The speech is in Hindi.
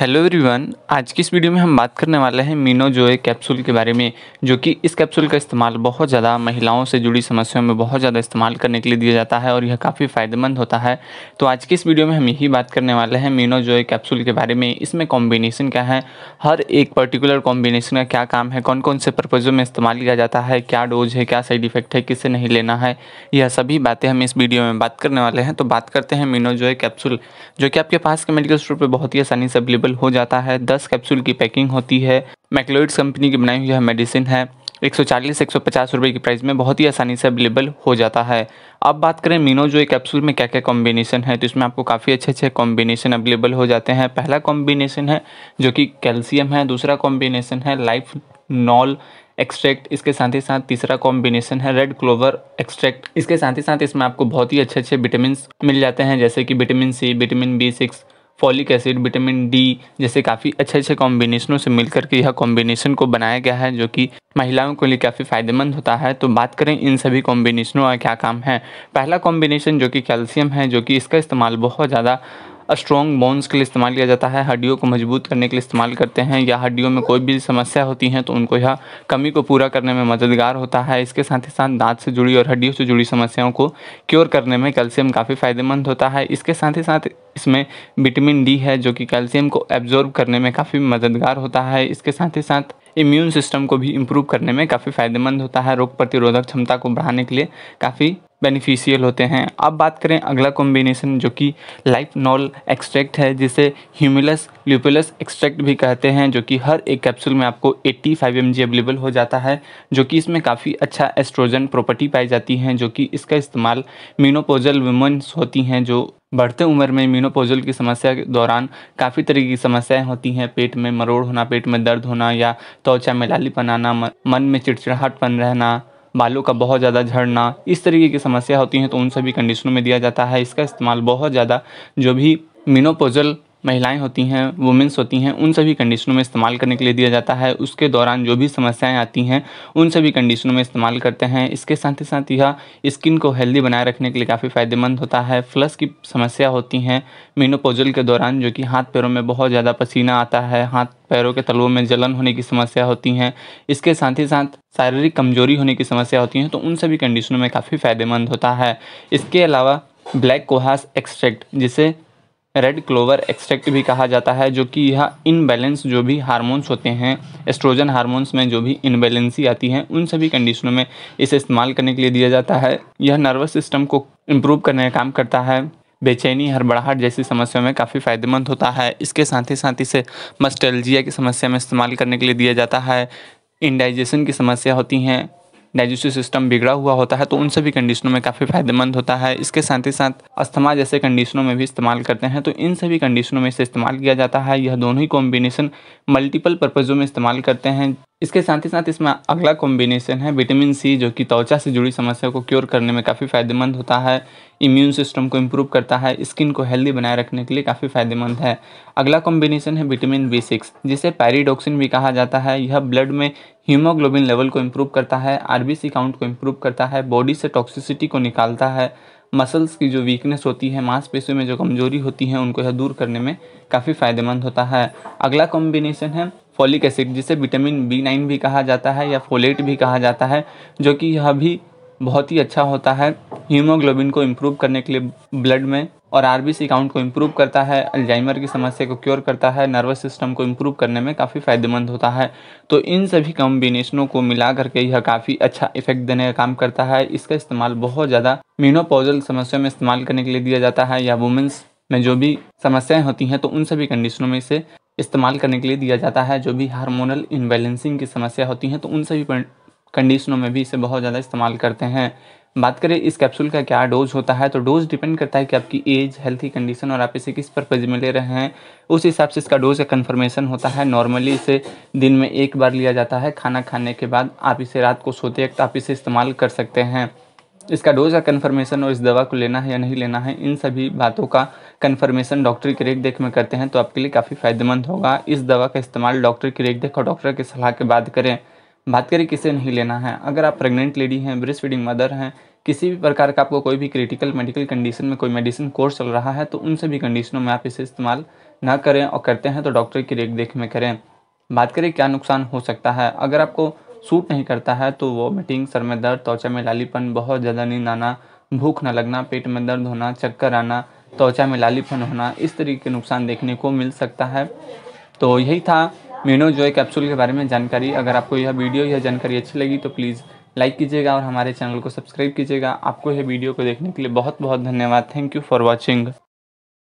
हेलो एवरीवन आज की इस वीडियो में हम बात करने वाले हैं मीनो जोए कैप्सूल के बारे में जो कि इस कैप्सूल का इस्तेमाल बहुत ज़्यादा महिलाओं से जुड़ी समस्याओं में बहुत ज़्यादा इस्तेमाल करने के लिए दिया जाता है और यह काफ़ी फ़ायदेमंद होता है तो आज की इस वीडियो में हम यही बात करने वाले हैं मीनो जोए कैप्सूल के बारे में इसमें कॉम्बिनेशन क्या है हर एक पर्टिकुलर कॉम्बिनेशन का क्या काम है कौन कौन से पर्पज़ों में इस्तेमाल किया जाता है क्या डोज है क्या साइड इफ़ेक्ट है किसे नहीं लेना है यह सभी बातें हम इस वीडियो में बात करने वाले हैं तो बात करते हैं मीनो जोए कैप्सूल जो कि आपके पास के मेडिकल स्टोर पर बहुत ही आसानी से अवेलेबल अवेलेबल हो जाता है दस कैप्सूल की पैकिंग होती है मैकलोइड्स कंपनी की बनाई हुई यह मेडिसिन है 140 150 रुपए की प्राइस में बहुत ही आसानी से अवेलेबल हो जाता है अब बात करें मीनो जो एक कैप्सूल में क्या क्या कॉम्बिनेशन है तो इसमें आपको काफ़ी अच्छे अच्छे कॉम्बिनेशन अवेलेबल हो जाते हैं पहला कॉम्बिनेशन है जो कि कैल्शियम है दूसरा कॉम्बिनेशन है लाइफ नॉल एक्सट्रैक्ट इसके साथ ही साथ तीसरा कॉम्बिनेशन है रेड क्लोवर एक्सट्रैक्ट इसके साथ ही साथ इसमें आपको बहुत ही अच्छे अच्छे विटामिन मिल जाते हैं जैसे कि vitamin C vitamin B six folic acid vitamin D जैसे काफ़ी अच्छे अच्छे कॉम्बिनेशनों से मिलकर के यह कॉम्बिनेशन को बनाया गया है जो कि महिलाओं के लिए काफ़ी फायदेमंद होता है तो बात करें इन सभी कॉम्बिनेशनों का क्या काम है पहला कॉम्बिनेशन जो कि कैल्शियम है जो कि इसका इस्तेमाल बहुत ज़्यादा स्ट्रॉन्ग बोन्स के लिए इस्तेमाल किया जाता है हड्डियों को मजबूत करने के लिए इस्तेमाल करते हैं या हड्डियों में कोई भी समस्या होती है तो उनको यह कमी को पूरा करने में मददगार होता है इसके साथ ही साथ दांत से जुड़ी और हड्डियों से जुड़ी समस्याओं को क्योर करने में कैल्शियम काफ़ी फ़ायदेमंद होता है इसके साथ ही साथ इसमें विटामिन डी है जो कि कैल्शियम को एब्जॉर्ब करने में काफ़ी मददगार होता है इसके साथ ही साथ इम्यून सिस्टम को भी इम्प्रूव करने में काफ़ी फ़ायदेमंद होता है रोग प्रतिरोधक क्षमता को बढ़ाने के लिए काफ़ी बेनिफिशियल होते हैं अब बात करें अगला कॉम्बिनेशन जो कि लाइफ नॉल एक्सट्रैक्ट है जिसे ह्यूमिलस ल्यूपुलस एक्सट्रैक्ट भी कहते हैं जो कि हर एक कैप्सूल में आपको 85 फाइव अवेलेबल हो जाता है जो कि इसमें काफ़ी अच्छा एस्ट्रोजन प्रॉपर्टी पाई जाती हैं जो कि इसका इस्तेमाल मीनोपोजल वुमेंस होती हैं जो बढ़ते उम्र में मीनोपोजल की समस्या के दौरान काफ़ी तरह की समस्याएं होती हैं पेट में मरोड़ होना पेट में दर्द होना या त्वचा में लालीपन आना मन में चिड़चिड़ाहटपन रहना बालों का बहुत ज़्यादा झड़ना इस तरीके की समस्या होती हैं तो उन सभी कंडीशनों में दिया जाता है इसका इस्तेमाल बहुत ज़्यादा जो भी मिनोपोजल महिलाएं होती हैं वुमेंस होती हैं उन सभी कंडीशनों में इस्तेमाल करने के लिए दिया जाता है उसके दौरान जो भी समस्याएं आती हैं उन सभी कंडीशनों में इस्तेमाल करते हैं इसके साथ ही साथ यह स्किन को हेल्दी बनाए रखने के लिए काफ़ी फ़ायदेमंद होता है फ्लस की समस्या होती हैं मीनोपोजल के दौरान जो कि हाथ पैरों में बहुत ज़्यादा पसीना आता है हाथ पैरों के तलवों में जलन होने की समस्या होती हैं इसके साथ ही साथ शारीरिक कमजोरी होने की समस्या होती हैं तो उन सभी कंडीशनों में काफ़ी फ़ायदेमंद होता है इसके अलावा ब्लैक कोहास एक्सट्रैक्ट जिसे रेड क्लोवर एक्सट्रैक्ट भी कहा जाता है जो कि यह इनबैलेंस जो भी हार्मोन्स होते हैं एस्ट्रोजन हार्मोन्स में जो भी इनबैलेंसी आती हैं उन सभी कंडीशनों में इसे इस्तेमाल करने के लिए दिया जाता है यह नर्वस सिस्टम को इम्प्रूव करने का काम करता है बेचैनी हड़बड़ाहट जैसी समस्याओं में काफ़ी फ़ायदेमंद होता है इसके साथ ही साथ इसे मस्टेलजिया की समस्या में इस्तेमाल करने के लिए दिया जाता है इंडाइजेशन की समस्या होती हैं डाइजेस्टिव सिस्टम बिगड़ा हुआ होता है तो उन सभी कंडीशनों में काफ़ी फायदेमंद होता है इसके साथ ही साथ अस्थमा जैसे कंडीशनों में भी इस्तेमाल करते हैं तो इन सभी कंडीशनों में इसे इस्तेमाल किया जाता है यह दोनों ही कॉम्बिनेशन मल्टीपल पर्पज़ों में इस्तेमाल करते हैं इसके साथ ही साथ इसमें अगला कॉम्बिनेशन है विटामिन सी जो कि त्वचा से जुड़ी समस्या को क्योर करने में काफ़ी फ़ायदेमंद होता है इम्यून सिस्टम को इम्प्रूव करता है स्किन को हेल्दी बनाए रखने के लिए काफ़ी फ़ायदेमंद है अगला कॉम्बिनेशन है विटामिन बी सिक्स जिसे पैरिडोक्सिन भी कहा जाता है यह ब्लड में हीमोग्लोबिन लेवल को इम्प्रूव करता है आरबीसी काउंट को इम्प्रूव करता है बॉडी से टॉक्सिसिटी को निकालता है मसल्स की जो वीकनेस होती है मांसपेशियों में जो कमजोरी होती है उनको यह दूर करने में काफ़ी फ़ायदेमंद होता है अगला कॉम्बिनेशन है फॉलिक एसिड जिसे विटामिन बी नाइन भी कहा जाता है या फोलेट भी कहा जाता है जो कि यह भी बहुत ही अच्छा होता है हीमोग्लोबिन को इम्प्रूव करने के लिए ब्लड में और आर बी सी काउंट को इम्प्रूव करता है अल्जाइमर की समस्या को क्योर करता है नर्वस सिस्टम को इम्प्रूव करने में काफ़ी फ़ायदेमंद होता है तो इन सभी कॉम्बिनेशनों को मिला करके यह काफ़ी अच्छा इफेक्ट देने का काम करता है इसका इस्तेमाल बहुत ज़्यादा मीनोपोजल समस्या में इस्तेमाल करने के लिए दिया जाता है या वुमेंस में जो भी समस्याएं होती हैं तो उन सभी कंडीशनों में इसे इस्तेमाल करने के लिए दिया जाता है जो भी हार्मोनल इनबैलेंसिंग की समस्या होती हैं तो उन सभी कंडीशनों में भी इसे बहुत ज़्यादा इस्तेमाल करते हैं बात करें इस कैप्सूल का क्या डोज होता है तो डोज डिपेंड करता है कि आपकी एज हेल्थी कंडीशन और आप इसे किस परपज़ में ले रहे हैं उस हिसाब से इसका डोज का कन्फर्मेशन होता है नॉर्मली इसे दिन में एक बार लिया जाता है खाना खाने के बाद आप इसे रात को सोते वक्त आप इसे इस्तेमाल कर सकते हैं इसका डोज का कन्फर्मेशन और इस दवा को लेना है या नहीं लेना है इन सभी बातों का कन्फर्मेशन डॉक्टर की रेख देख में करते हैं तो आपके लिए काफ़ी फायदेमंद होगा इस दवा का इस्तेमाल डॉक्टर की रेख देख और डॉक्टर की सलाह के बाद करें बात करें किसे नहीं लेना है अगर आप प्रेग्नेंट लेडी हैं ब्रेस्ट फीडिंग मदर हैं किसी भी प्रकार का आपको कोई भी क्रिटिकल मेडिकल कंडीशन में कोई मेडिसिन कोर्स चल रहा है तो उन सभी कंडीशनों में आप इसे इस्तेमाल ना करें और करते हैं तो डॉक्टर की रेख देख में करें बात करें क्या नुकसान हो सकता है अगर आपको सूट नहीं करता है तो वॉमिटिंग सर में दर्द त्वचा में लालीपन बहुत ज़्यादा नींद आना भूख न लगना पेट में दर्द होना चक्कर आना त्वचा में लालीपन होना इस तरीके के नुकसान देखने को मिल सकता है तो यही था मीनोजोय कैप्सूल के बारे में जानकारी अगर आपको यह वीडियो यह जानकारी अच्छी लगी तो प्लीज़ लाइक कीजिएगा और हमारे चैनल को सब्सक्राइब कीजिएगा आपको यह वीडियो को देखने के लिए बहुत बहुत धन्यवाद थैंक यू फॉर वॉचिंग